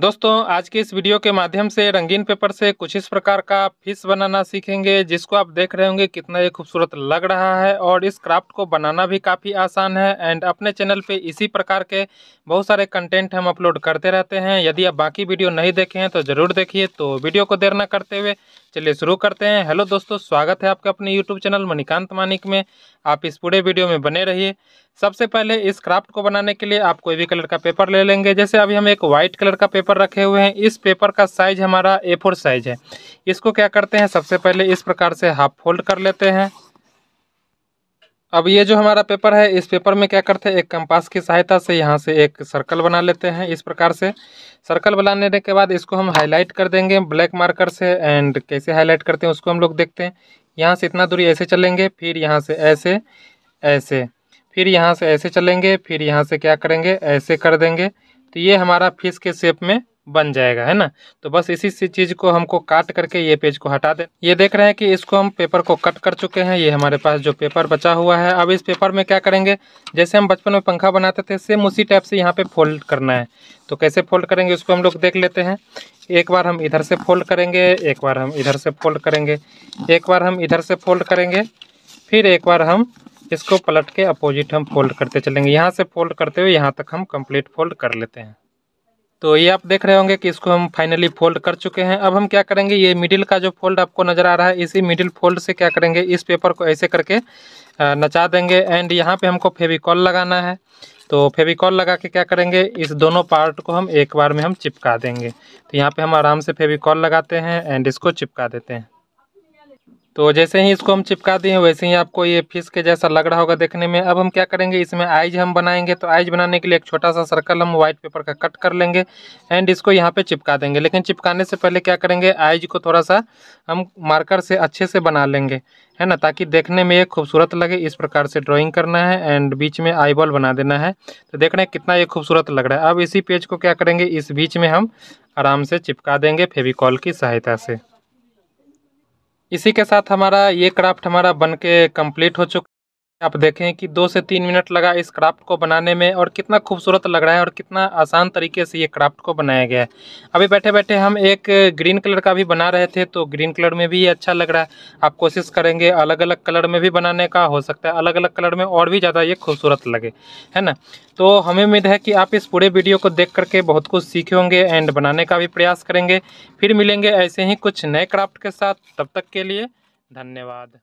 दोस्तों आज के इस वीडियो के माध्यम से रंगीन पेपर से कुछ इस प्रकार का फिश बनाना सीखेंगे जिसको आप देख रहे होंगे कितना ये खूबसूरत लग रहा है और इस क्राफ्ट को बनाना भी काफ़ी आसान है एंड अपने चैनल पे इसी प्रकार के बहुत सारे कंटेंट हम अपलोड करते रहते हैं यदि आप बाकी वीडियो नहीं देखे हैं तो ज़रूर देखिए तो वीडियो को देर न करते हुए चलिए शुरू करते हैं हेलो दोस्तों स्वागत है आपका अपने यूट्यूब चैनल मणिकांत मानिक में आप इस पूरे वीडियो में बने रहिए सबसे पहले इस क्राफ्ट को बनाने के लिए आप कोई भी कलर का पेपर ले लेंगे जैसे अभी हम एक वाइट कलर का पेपर पेपर रखे हुए हैं इस पेपर का साइज हमारा ए साइज है इसको क्या करते हैं सबसे पहले इस प्रकार से हाफ फोल्ड कर लेते हैं अब ये जो हमारा पेपर है इस पेपर में क्या करते हैं एक कंपास की सहायता से यहाँ से एक सर्कल बना लेते हैं इस प्रकार से सर्कल बनाने के बाद इसको हम हाईलाइट कर देंगे ब्लैक मार्कर से एंड कैसे हाईलाइट करते हैं उसको हम लोग देखते हैं यहाँ से इतना दूरी ऐसे चलेंगे फिर यहाँ से ऐसे ऐसे फिर यहाँ से ऐसे चलेंगे फिर यहाँ से क्या करेंगे ऐसे कर देंगे तो ये हमारा फिश के शेप में बन जाएगा है ना तो बस इसी सी चीज़ को हमको काट करके ये पेज को हटा दें ये देख रहे हैं कि इसको हम पेपर को कट कर चुके हैं ये हमारे पास जो पेपर बचा हुआ है अब इस पेपर में क्या करेंगे जैसे हम बचपन में पंखा बनाते थे सेम उसी टाइप से यहाँ पे फोल्ड करना है तो कैसे फोल्ड करेंगे उसको हम लोग देख लेते हैं एक बार हम इधर से फोल्ड करेंगे एक बार हम इधर से फोल्ड करेंगे एक बार हम इधर से फोल्ड करेंगे फिर एक बार हम इसको पलट के अपोजिट हम फोल्ड करते चलेंगे यहाँ से फोल्ड करते हुए यहाँ तक हम कंप्लीट फोल्ड कर लेते हैं तो ये आप देख रहे होंगे कि इसको हम फाइनली फोल्ड कर चुके हैं अब हम क्या करेंगे ये मिडिल का जो फोल्ड आपको नज़र आ रहा है इसी मिडिल फोल्ड से क्या करेंगे इस पेपर को ऐसे करके नचा देंगे एंड यहाँ पे हमको फेविकॉल लगाना है तो फेविकॉल लगा के क्या करेंगे इस दोनों पार्ट को हम एक बार में हम चिपका देंगे तो यहाँ पर हम आराम से फेविकॉल लगाते हैं एंड इसको चिपका देते हैं तो जैसे ही इसको हम चिपका दिए वैसे ही आपको ये फिश के जैसा लग रहा होगा देखने में अब हम क्या करेंगे इसमें आइज हम बनाएंगे तो आइज बनाने के लिए एक छोटा सा सर्कल हम व्हाइट पेपर का कट कर लेंगे एंड इसको यहाँ पे चिपका देंगे लेकिन चिपकाने से पहले क्या करेंगे आइज को थोड़ा सा हम मार्कर से अच्छे से बना लेंगे है ना ताकि देखने में ये खूबसूरत लगे इस प्रकार से ड्राइंग करना है एंड बीच में आई बॉल बना देना है तो देख रहे हैं कितना ये खूबसूरत लग रहा है अब इसी पेज को क्या करेंगे इस बीच में हम आराम से चिपका देंगे फेविकॉल की सहायता से इसी के साथ हमारा ये क्राफ्ट हमारा बन के हो चुका आप देखें कि दो से तीन मिनट लगा इस क्राफ्ट को बनाने में और कितना खूबसूरत लग रहा है और कितना आसान तरीके से ये क्राफ्ट को बनाया गया है अभी बैठे बैठे हम एक ग्रीन कलर का भी बना रहे थे तो ग्रीन कलर में भी ये अच्छा लग रहा है आप कोशिश करेंगे अलग अलग कलर में भी बनाने का हो सकता है अलग अलग कलर में और भी ज़्यादा ये खूबसूरत लगे है ना तो हमें उम्मीद है कि आप इस पूरे वीडियो को देख करके बहुत कुछ सीखे होंगे एंड बनाने का भी प्रयास करेंगे फिर मिलेंगे ऐसे ही कुछ नए क्राफ्ट के साथ तब तक के लिए धन्यवाद